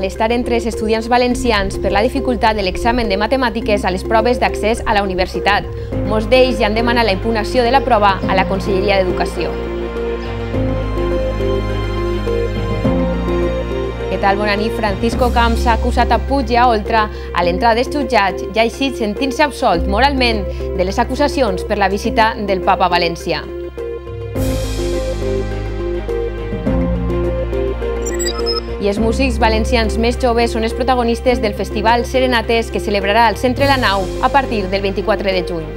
malestar entre els estudiants valencians per la dificultat de l'examen de matemàtiques a les proves d'accés a la universitat. Molts d'ells ja han demanat la impugnació de la prova a la Conselleria d'Educació. Què tal? Bona nit. Francisco Camps ha acusat a Puig i a Oltra a l'entrada dels jutjats i ha eixit sentint-se absolt moralment de les acusacions per la visita del papa valencià. i els músics valencians més joves són els protagonistes del festival Serenates que celebrarà al Centre La Nau a partir del 24 de juny.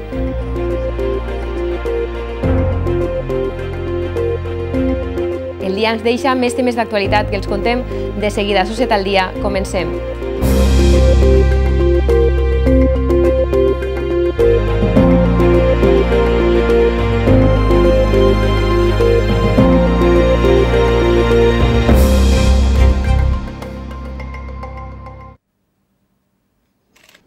El dia ens deixa més temes d'actualitat que els contem de seguida. Societat al dia, comencem. Música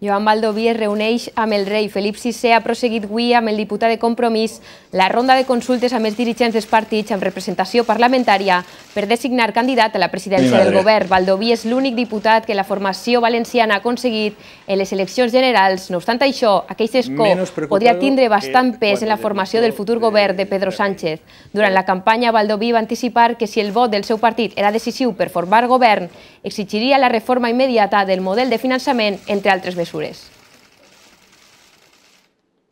Joan Baldoví es reuneix amb el rei. Felip VI ha proseguit avui amb el diputat de Compromís la ronda de consultes amb els dirigents dels partits amb representació parlamentària per designar candidat a la presidència del govern. Baldoví és l'únic diputat que la formació valenciana ha aconseguit en les eleccions generals. No obstant això, aquell escó podria tindre bastant pes en la formació del futur govern de Pedro Sánchez. Durant la campanya, Baldoví va anticipar que si el vot del seu partit era decisiu per formar govern, ...exigiría la reforma inmediata del modelo de financiamiento... entre altres mesures.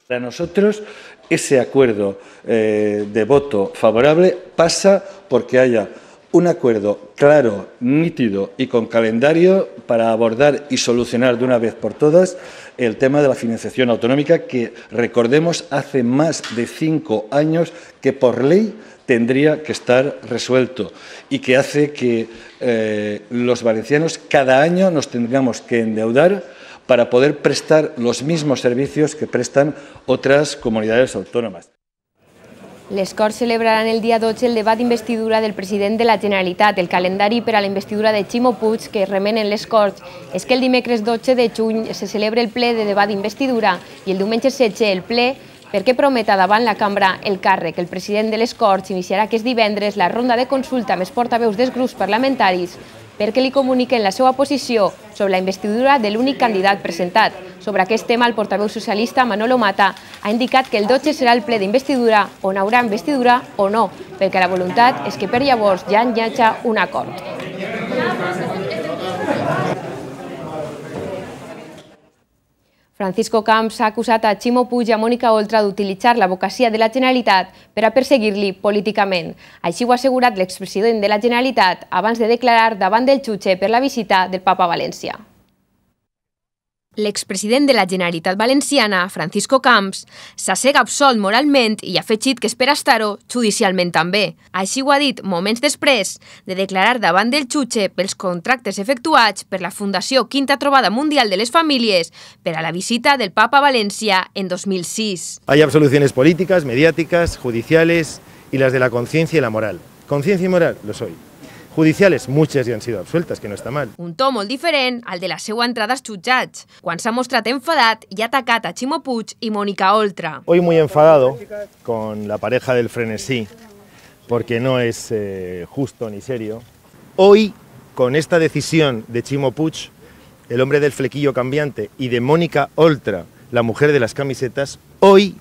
Para nosotros, ese acuerdo eh, de voto favorable pasa porque haya un acuerdo claro, nítido y con calendario para abordar y solucionar de una vez por todas el tema de la financiación autonómica que, recordemos, hace más de cinco años que por ley tendría que estar resuelto y que hace que eh, los valencianos cada año nos tengamos que endeudar para poder prestar los mismos servicios que prestan otras comunidades autónomas. Les Corts en el día 12 el debate de investidura del Presidente de la Generalitat. El calendario para la investidura de Ximo Puig que remenen les Corts es que el dimecres 12 de juny se celebra el ple de debat investidura y el diumenge eche el ple perquè prometa davant la cambra el càrrec. El president de les Corts iniciarà aquest divendres la ronda de consulta amb els portaveus dels grups parlamentaris perquè li comuniquen la seva posició sobre la investidura de l'únic candidat presentat. Sobre aquest tema, el portaveu socialista Manolo Mata ha indicat que el 12 serà el ple d'investidura on haurà investidura o no, perquè la voluntat és que per llavors ja enllaça un acord. Francisco Camps ha acusat a Ximo Puig i a Mònica Oltra d'utilitzar l'advocacia de la Generalitat per a perseguir-li políticament. Així ho ha assegurat l'expresident de la Generalitat abans de declarar davant del jutge per la visita del papa a València. L'expresident de la Generalitat Valenciana, Francisco Camps, s'assega absolt moralment i ha afegit que espera estar-ho judicialment també. Així ho ha dit moments després de declarar davant del xutxe pels contractes efectuats per la Fundació Quinta Trobada Mundial de les Famílies per a la visita del Papa a València en 2006. Hay absoluciones políticas, mediáticas, judiciales y las de la conciencia y la moral. Conciencia y moral lo soy. judiciales, muchas ya han sido absueltas, que no está mal. Un tomo diferente al de las seva entradas als cuando se s'ha mostrat enfadat i ha atacat a Chimo Puig y Mónica Oltra. Hoy muy enfadado con la pareja del frenesí, porque no es eh, justo ni serio. Hoy, con esta decisión de Chimo Puig, el hombre del flequillo cambiante, y de Mónica Oltra, la mujer de las camisetas, hoy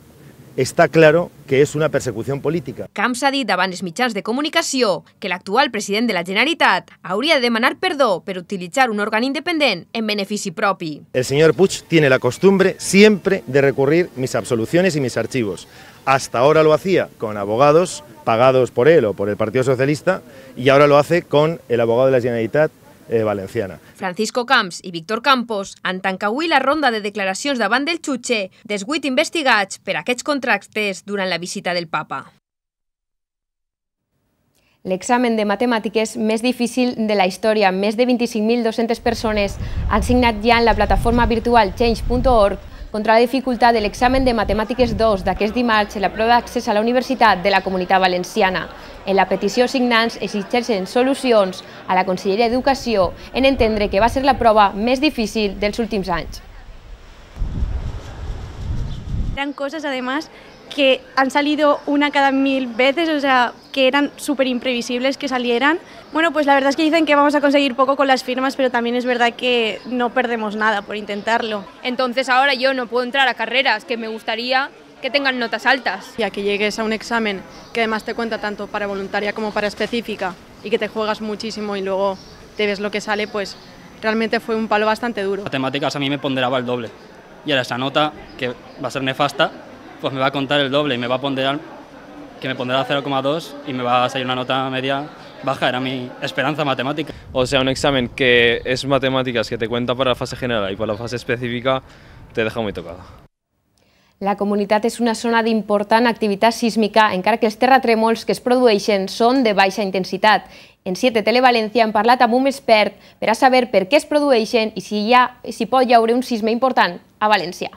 está claro que es una persecución política. Camps ha dit davant de comunicación que el actual presidente de la Generalitat hauria de demanar perdó per utilizar un órgano independent en benefici propi. El señor Puig tiene la costumbre siempre de recurrir mis absoluciones y mis archivos. Hasta ahora lo hacía con abogados pagados por él o por el Partido Socialista y ahora lo hace con el abogado de la Generalitat eh, valenciana. Francisco Camps i Víctor Campos han tancat avui la ronda de declaracions davant del Xutxe dels vuit investigats per aquests contractes durant la visita del papa. L'examen de matemàtiques més difícil de la història. Més de 25.200 persones han signat ja en la plataforma virtual change.org contra la dificultat de l'examen de Matemàtiques 2 d'aquest dimarts en la prova d'accés a la Universitat de la Comunitat Valenciana. En la petició signants exigeixen solucions a la consellera d'Educació en entendre que va ser la prova més difícil dels últims anys. Eran coses, además, que han salido una cada mil veces, o sea, que eran súper imprevisibles que salieran. Bueno, pues la verdad es que dicen que vamos a conseguir poco con las firmas, pero también es verdad que no perdemos nada por intentarlo. Entonces ahora yo no puedo entrar a carreras que me gustaría que tengan notas altas. Ya que llegues a un examen que además te cuenta tanto para voluntaria como para específica y que te juegas muchísimo y luego te ves lo que sale, pues realmente fue un palo bastante duro. Matemáticas a mí me ponderaba el doble y ahora esa nota, que va a ser nefasta, pues me va a contar el doble y me va a ponderar, que me pondrá 0,2 y me va a salir una nota media baja, era mi esperanza matemática. O sea, un examen que es matemáticas que te cuenta para la fase general y para la fase específica te deja muy tocada. La comunitat és una zona d'important activitat sísmica, encara que els terratrèmols que es produeixen són de baixa intensitat. En 7 Televalència hem parlat amb un expert per a saber per què es produeixen i si, hi ha, si pot hi haure un sisme important a València.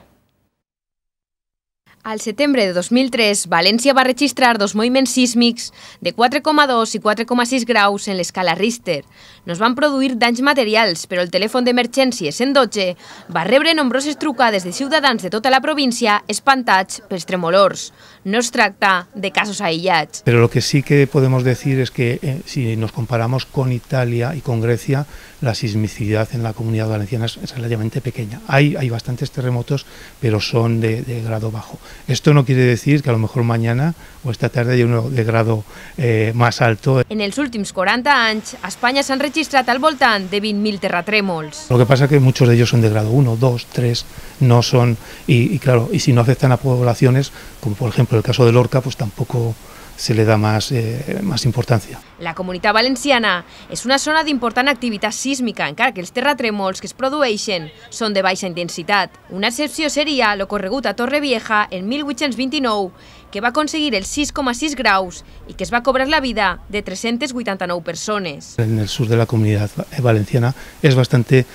Al septiembre de 2003, Valencia va a registrar dos moviments sísmicos de 4,2 y 4,6 graus en l'escala Richter. Nos van van producir danys materials, pero el teléfono de telèfon en doche va rebre nombroses trucades de ciudadanos de toda la provincia, espantats pels tremolors. No se trata de casos aïllats. Pero lo que sí que podemos decir es que eh, si nos comparamos con Italia y con Grecia, la sismicidad en la comunidad valenciana es, relativamente pequeña. Hay, bastantes terremotos, pero son de grado bajo. Esto no quiere decir que a lo mejor mañana o esta tarde hi ha un de grado eh, más alto. En els últims 40 anys, a Espanya s'han registrat al voltant de 20.000 terratrèmols. Lo que pasa es que muchos de ellos son de grado 1, 2, 3, no son... Y, y claro, y si no afectan a poblaciones, como por ejemplo el caso de Lorca, pues tampoco se le da más, eh, más importancia. La Comunidad valenciana es una zona de importante actividad sísmica, encara que els tremols, que es produeixen son de baixa intensidad. Una excepció seria lo a Torre Vieja en 1829, que va a conseguir el 6,6 graus y que es va cobrar la vida de 389 personas. En el sur de la Comunidad valenciana es bastante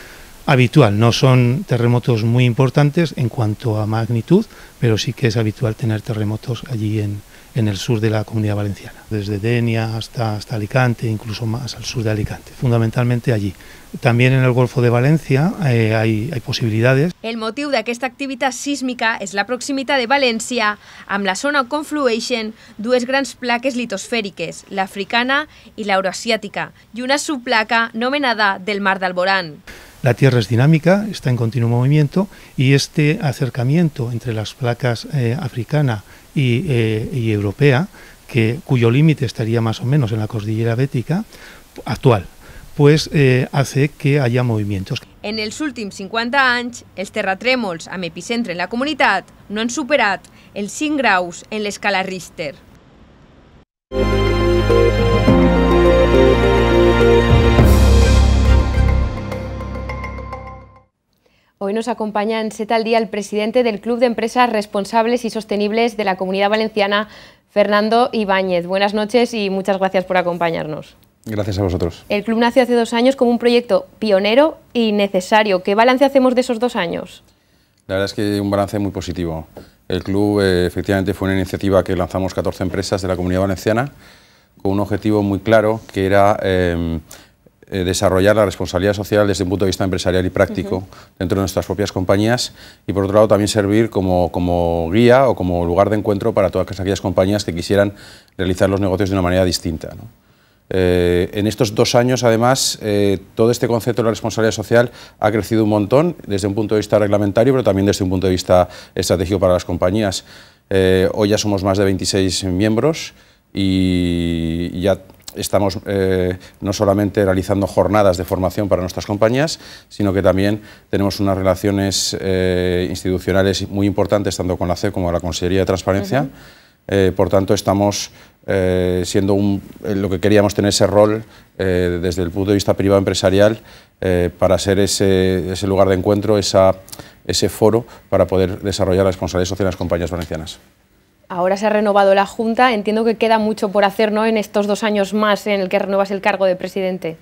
habitual, no son terremotos muy importantes en cuanto a magnitud, pero sí que es habitual tener terremotos allí en, en el sur de la comunidad valenciana, desde Denia hasta, hasta Alicante, incluso más al sur de Alicante, fundamentalmente allí. También en el Golfo de Valencia eh, hay, hay posibilidades. El de esta actividad sísmica ...es la proximidad de Valencia... amb la zona dos grandes placas litosféricas... ...la africana y la euroasiática... ...y una subplaca nomenada del Mar Alborán. La Tierra es dinámica, está en continuo movimiento y este acercamiento entre las placas eh, africana y, eh, y europea, que, cuyo límite estaría más o menos en la cordillera bética actual, pues eh, hace que haya movimientos. En els últims 50 anys, els terratrèmols amb epicentre en la comunitat no han superat els 5 graus en l'escala Richter. Hoy nos acompaña en seta al Día el presidente del Club de Empresas Responsables y Sostenibles de la Comunidad Valenciana, Fernando Ibáñez. Buenas noches y muchas gracias por acompañarnos. Gracias a vosotros. El club nació hace dos años como un proyecto pionero y necesario. ¿Qué balance hacemos de esos dos años? La verdad es que un balance muy positivo. El club eh, efectivamente fue una iniciativa que lanzamos 14 empresas de la Comunidad Valenciana con un objetivo muy claro que era... Eh, eh, desarrollar la responsabilidad social desde un punto de vista empresarial y práctico dentro de nuestras propias compañías y por otro lado también servir como, guía o como lugar de encuentro para todas aquellas compañías que quisieran realizar los negocios de una manera distinta. Eh, en estos dos años, además, eh, todo este concepto de la responsabilidad social ha crecido un montón desde un punto de vista reglamentario, pero también desde un punto de vista estratégico para las compañías. hoy ya somos más de 26 miembros y ya estamos eh, no solamente realizando jornadas de formación para nuestras compañías, sino que también tenemos unas relaciones eh, institucionales muy importantes, tanto con la CE como con la Consejería de Transparencia. Eh, por tanto, estamos siendo lo que queríamos tener ese rol desde el punto de vista privado empresarial para ser ese, lugar de encuentro, ese foro para poder desarrollar la responsabilidad social en las compañías valencianas. Ahora se ha renovado la Junta, entiendo que queda mucho por hacer en estos dos años más en el que renuevas el cargo de presidente.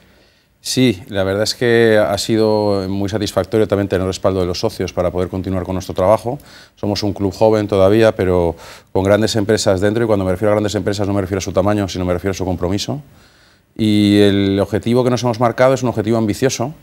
Sí, la verdad es que ha sido muy satisfactorio también tener el respaldo de los socios para poder continuar con nuestro trabajo. Somos un club joven todavía, pero con grandes empresas dentro, y cuando me refiero a grandes empresas no me refiero a su tamaño, sino me refiero a su compromiso. Y el objetivo que nos hemos marcado es un objetivo ambicioso,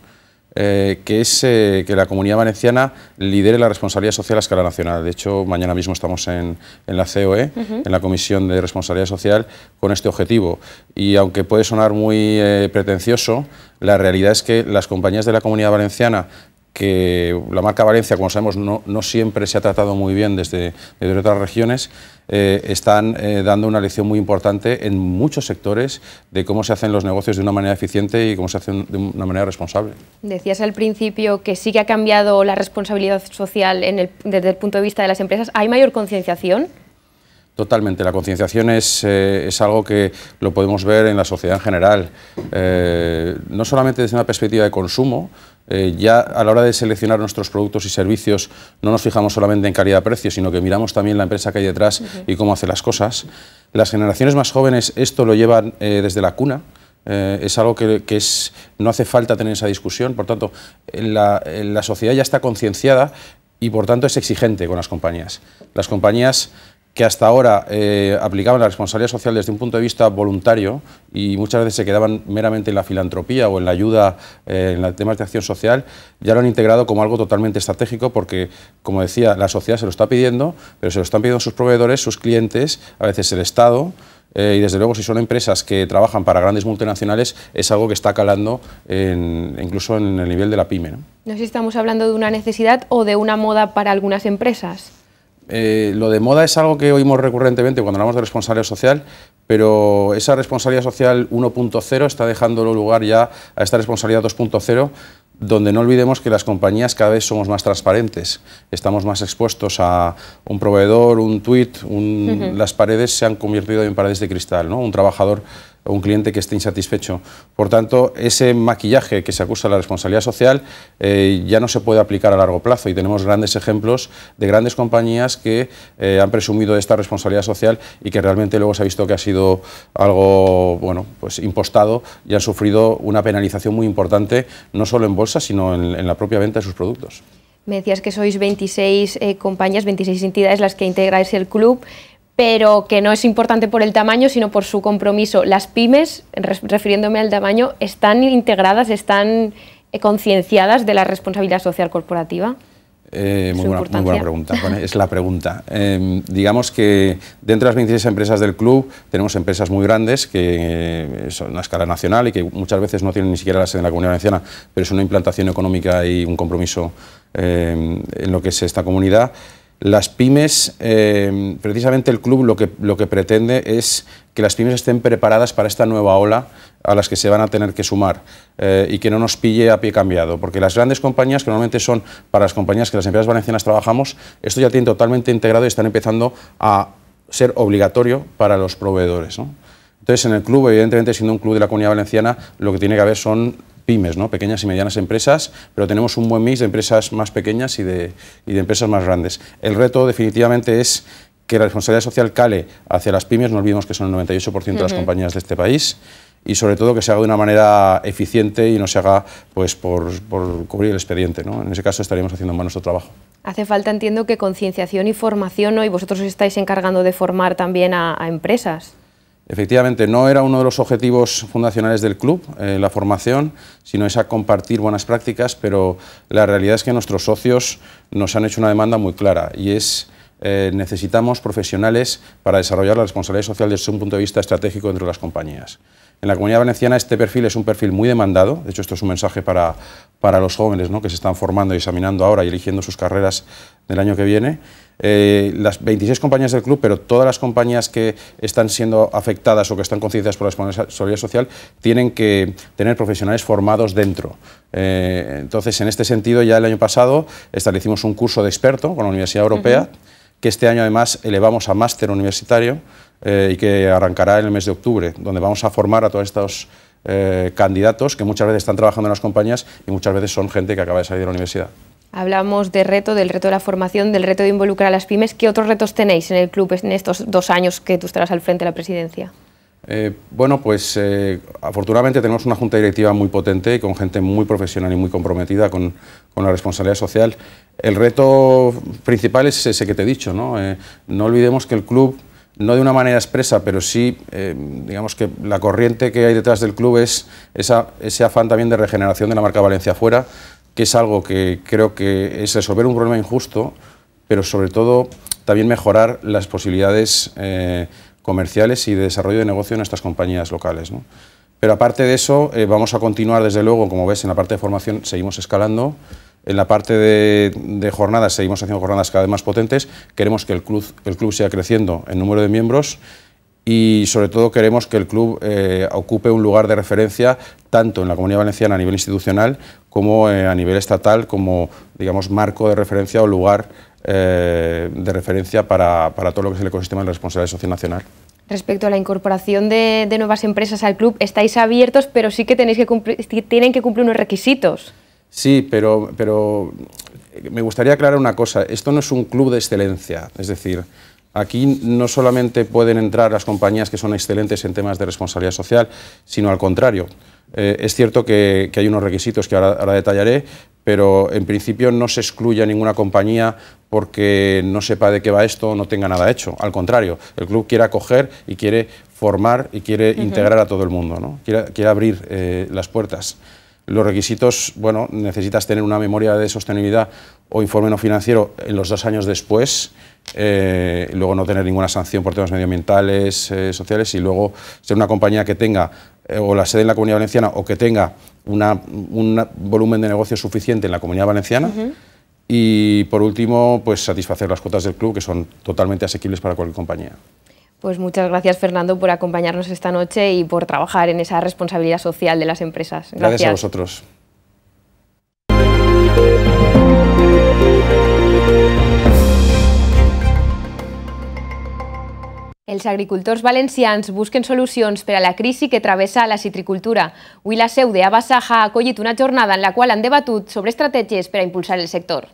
eh, que es eh, que la comunidad valenciana lidere la responsabilidad social a escala nacional. De hecho, mañana mismo estamos en, en la COE, en la Comisión de Responsabilidad Social, con este objetivo. Y aunque puede sonar muy eh, pretencioso, la realidad es que las compañías de la comunidad valenciana que la marca Valencia, como sabemos, no, siempre se ha tratado muy bien desde, otras regiones, eh, están eh, dando una lección muy importante en muchos sectores de cómo se hacen los negocios de una manera eficiente y cómo se hacen de una manera responsable. Decías al principio que sí que ha cambiado la responsabilidad social desde el punto de vista de las empresas. ¿Hay mayor concienciación? Totalmente, la concienciación eh, es, algo que lo podemos ver en la sociedad en general, eh, no solamente desde una perspectiva de consumo, eh, ya a la hora de seleccionar nuestros productos y servicios no nos fijamos solamente en calidad-precio, sino que miramos también la empresa que hay detrás y cómo hace las cosas. Las generaciones más jóvenes esto lo llevan desde la cuna, es algo que, es, no hace falta tener esa discusión. Por tanto, la, la sociedad ya está concienciada y por tanto es exigente con las compañías. Las compañías que hasta ahora eh, aplicaban la responsabilidad social desde un punto de vista voluntario y muchas veces se quedaban meramente en la filantropía o en la ayuda eh, en temas de acción social, ya lo han integrado como algo totalmente estratégico porque, como decía, la sociedad se lo está pidiendo, pero se lo están pidiendo sus proveedores, sus clientes, a veces el Estado. Eh, y desde luego si son empresas que trabajan para grandes multinacionales es algo que está calando incluso en el nivel de la pyme. no sé si estamos hablando de una necesidad o de una moda para algunas empresas. Eh, lo de moda es algo que oímos recurrentemente cuando hablamos de responsabilidad social, pero esa responsabilidad social 1.0 está dejando lugar ya a esta responsabilidad 2.0 donde no olvidemos que las compañías cada vez somos más transparentes, estamos más expuestos a un proveedor, un tweet, las paredes se han convertido en paredes de cristal, ¿no? un trabajador un cliente que esté insatisfecho. Por tanto, ese maquillaje que se acusa a la responsabilidad social eh, ya no se puede aplicar a largo plazo y tenemos grandes ejemplos de grandes compañías que eh, han presumido de esta responsabilidad social y que realmente luego se ha visto que ha sido algo bueno, pues impostado y han sufrido una penalización muy importante, no solo en bolsa, sino en, la propia venta de sus productos. Me decías que sois 26 eh, compañías, 26 entidades las que integráis el club pero que no es importante por el tamaño, sino por su compromiso. Las pymes, refiriéndome al tamaño, están integradas, están eh, concienciadas de la responsabilidad social corporativa. Eh, muy, buena, pregunta. es la pregunta. Em, digamos que dentro de las 26 empresas del club tenemos empresas muy grandes que eh, son a escala nacional y que muchas veces no tienen ni siquiera la sede en la comunidad valenciana, pero es una implantación económica y un compromiso em, en lo que es esta comunidad. Las pymes, eh, precisamente el club lo que, lo que pretende es que las pymes estén preparadas para esta nueva ola a las que se van a tener que sumar eh, y que no nos pille a pie cambiado, porque las grandes compañías, que normalmente son para las compañías que las empresas valencianas trabajamos, esto ya tiene totalmente integrado y están empezando a ser obligatorio para los proveedores. Entonces, en el club, evidentemente, siendo un club de la Comunidad Valenciana, lo que tiene que haber son pymes, ¿no? pequeñas y medianas empresas, pero tenemos un buen mix de empresas más pequeñas y de, y de empresas más grandes. El reto definitivamente es que la responsabilidad social cale hacia las pymes, no olvidemos que son el 98% de las compañías de este país, y sobre todo que se haga de una manera eficiente y no se haga pues, por, por cubrir el expediente. ¿no? En ese caso estaríamos haciendo mal nuestro trabajo. Hace falta, entiendo, que concienciación y formación, ¿no? y vosotros os estáis encargando de formar también a, a empresas. Efectivamente, no era uno de los objetivos fundacionales del club, eh, la formación, sino esa compartir buenas prácticas, pero la realidad es que nuestros socios nos han hecho una demanda muy clara y es eh, necesitamos profesionales para desarrollar la responsabilidad social desde un punto de vista estratégico dentro de las compañías. En la comunidad valenciana este perfil es un perfil muy demandado, de hecho esto es un mensaje para, los jóvenes ¿no? que se están formando y examinando ahora y eligiendo sus carreras del año que viene. Eh, las 26 compañías del club, pero todas las compañías que están siendo afectadas o que están concienciadas por la responsabilidad social, tienen que tener profesionales formados dentro. Eh, entonces, en este sentido, ya el año pasado establecimos un curso de experto con la Universidad Europea, que este año además elevamos a máster universitario. Eh, y que arrancará en el mes de octubre, donde vamos a formar a todos estos eh, candidatos que muchas veces están trabajando en las compañías y muchas veces son gente que acaba de salir de la universidad. Hablamos de reto, del reto de la formación, del reto de involucrar a las pymes. ¿Qué otros retos tenéis en el club en estos dos años que tú estarás al frente de la presidencia? Eh, bueno, pues afortunadamente tenemos una junta directiva muy potente y con gente muy profesional y muy comprometida con, la responsabilidad social. El reto principal es ese que te he dicho. No, no olvidemos que el club no de una manera expresa, pero sí, eh, digamos que la corriente que hay detrás del club es esa, ese afán también de regeneración de la marca Valencia afuera, que es algo que creo que es resolver un problema injusto, pero sobre todo también mejorar las posibilidades eh, comerciales y de desarrollo de negocio en estas compañías locales. Pero aparte de eso, eh, vamos a continuar, desde luego, como ves, en la parte de formación seguimos escalando. En la parte de, jornadas, seguimos haciendo jornadas cada vez más potentes. Queremos que el club, el siga creciendo en número de miembros y sobre todo queremos que el club eh, ocupe un lugar de referencia tanto en la comunidad valenciana a nivel institucional como eh, a nivel estatal como digamos marco de referencia o lugar eh, de referencia para, todo lo que es el ecosistema de la responsabilidad social nacional. Respecto a la incorporación de, nuevas empresas al club, estáis abiertos, pero sí que, tenéis que tienen que cumplir unos requisitos. Sí, pero, me gustaría aclarar una cosa. Esto no es un club de excelencia. Es decir, aquí no solamente pueden entrar las compañías que son excelentes en temas de responsabilidad social, sino al contrario. Eh, es cierto que, hay unos requisitos que ahora, detallaré, pero en principio no se excluye a ninguna compañía porque no sepa de qué va esto, o no tenga nada hecho. Al contrario, el club quiere acoger y quiere formar y quiere integrar a todo el mundo, ¿no? quiere, abrir eh, las puertas. Los requisitos, bueno, necesitas tener una memoria de sostenibilidad o informe no financiero en los dos años después, eh, luego no tener ninguna sanción por temas medioambientales, eh, sociales, y luego ser una compañía que tenga eh, o la sede en la Comunidad Valenciana o que tenga un volumen de negocio suficiente en la Comunidad Valenciana. Y por último, pues satisfacer las cuotas del club, que son totalmente asequibles para cualquier compañía. Pues muchas gracias Fernando por acompañarnos esta noche y por trabajar en esa responsabilidad social de las empresas. Gracias, a vosotros. Els agricultores valencians busquen soluciones para la crisis que travessa la citricultura. Avui la seu de Abassaja ha acollit una jornada en la cual han debatut sobre estrategias para impulsar el sector.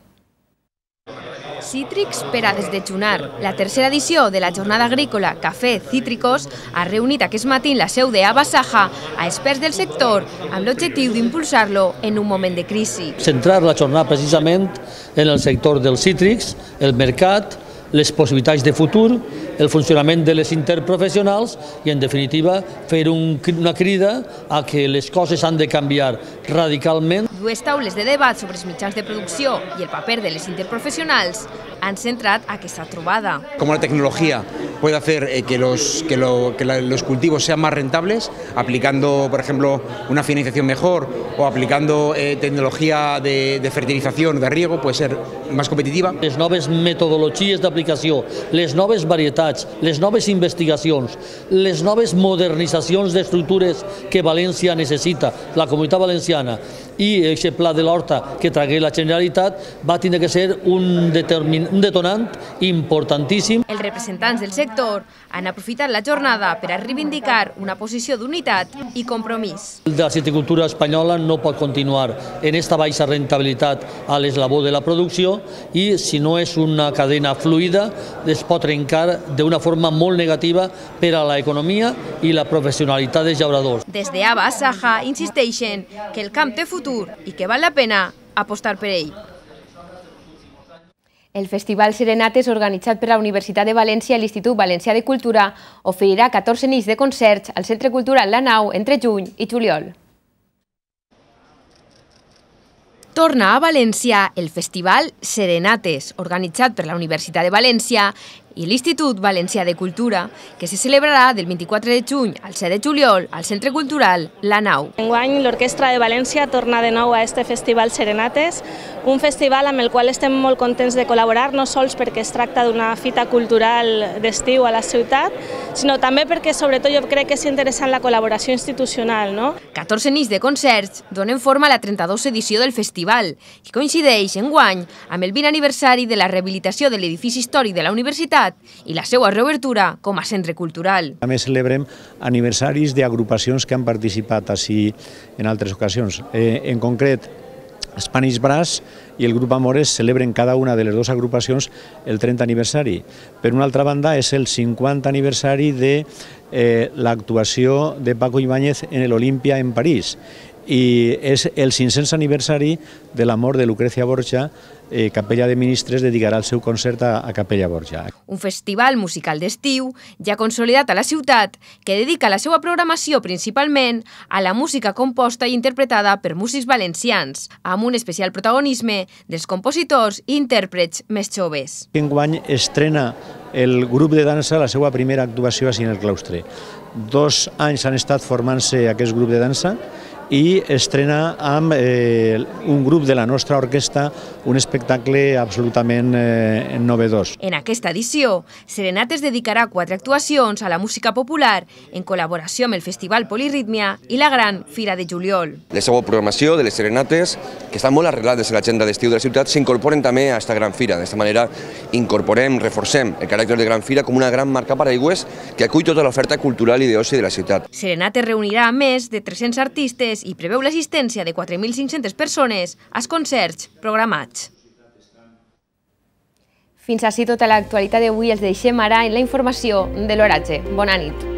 Cítrics per a desdejunar. La tercera edició de la jornada agrícola Cafè Cítricos ha reunit aquest matí en la seu de Abasaja a experts del sector amb l'objectiu d'impulsar-lo en un moment de crisi. Centrar la jornada precisament en el sector dels cítrics, el mercat, les possibilitats de futur el funcionament de les interprofessionals i, en definitiva, fer un, una crida a que les coses han de canviar radicalment. Dues taules de debat sobre els mitjans de producció i el paper de les interprofessionals han centrat aquesta trobada. Com la tecnologia pot fer eh, que, los, que, lo, que los cultivos sean más rentables, aplicando, por ejemplo, una financiación mejor o aplicando eh, tecnología de, de o de riego, puede ser más competitiva. Les noves metodologies d'aplicació, les noves varietats, novetats, les noves investigacions, les noves modernitzacions d'estructures que València necessita, la comunitat valenciana, i aquest pla de l'Horta que tragué la Generalitat va tindre que ser un, un detonant importantíssim. Els representants del sector han aprofitat la jornada per a reivindicar una posició d'unitat i compromís. La citricultura espanyola no pot continuar en esta baixa rentabilitat a l'eslabó de la producció i si no és una cadena fluida es pot trencar d'una forma molt negativa per a l'economia i la professionalitat dels llauradors. Des d'Ava de Saja insisteixen que el camp té futur i que val la pena apostar per ell. El Festival Serenates, organitzat per la Universitat de València i l'Institut Valencià de Cultura, oferirà 14 nits de concerts al Centre Cultural La Nau entre juny i juliol. Torna a València el Festival Serenates, organitzat per la Universitat de València i l'Institut Valencià de Cultura, que se celebrarà del 24 de juny al 7 de juliol al Centre Cultural La Nau. Enguany, l'Orquestra de València torna de nou a este festival Serenates, un festival amb el qual estem molt contents de col·laborar, no sols perquè es tracta d'una fita cultural d'estiu a la ciutat, sinó també perquè, sobretot, jo crec que és interessant la col·laboració institucional. No? 14 nits de concerts donen forma a la 32 edició del festival, que coincideix enguany amb el 20 aniversari de la rehabilitació de l'edifici històric de la universitat ciutat i la seva reobertura com a centre cultural. També celebrem aniversaris d'agrupacions que han participat així en altres ocasions. Eh, en concret, Spanish Brass i el grup Amores celebren cada una de les dues agrupacions el 30 aniversari. Per una altra banda, és el 50 aniversari de eh, l'actuació de Paco Ibáñez en l'Olimpia en París i és el 500 aniversari de la mort de Lucrecia Borja, eh, Capella de Ministres dedicarà el seu concert a, a Capella Borja. Un festival musical d'estiu ja consolidat a la ciutat que dedica la seva programació principalment a la música composta i interpretada per músics valencians, amb un especial protagonisme dels compositors i intèrprets més joves. Enguany estrena el grup de dansa la seva primera actuació a Cine el Claustre. Dos anys han estat formant-se aquest grup de dansa i estrena amb eh, un grup de la nostra orquestra un espectacle absolutament eh, novedós. En aquesta edició, Serenat es dedicarà a quatre actuacions a la música popular en col·laboració amb el Festival Polirritmia i la Gran Fira de Juliol. La seva programació de les serenates, que estan molt arreglades a l'agenda d'estiu de la ciutat, s'incorporen també a aquesta Gran Fira. D'aquesta manera incorporem, reforcem el caràcter de Gran Fira com una gran marca aigües que acull tota l'oferta cultural i d'oci de la ciutat. Serenat es reunirà a més de 300 artistes places i preveu l'assistència de 4.500 persones als concerts programats. Fins ací tota l'actualitat d'avui els deixem ara en la informació de l'oratge. Bona nit.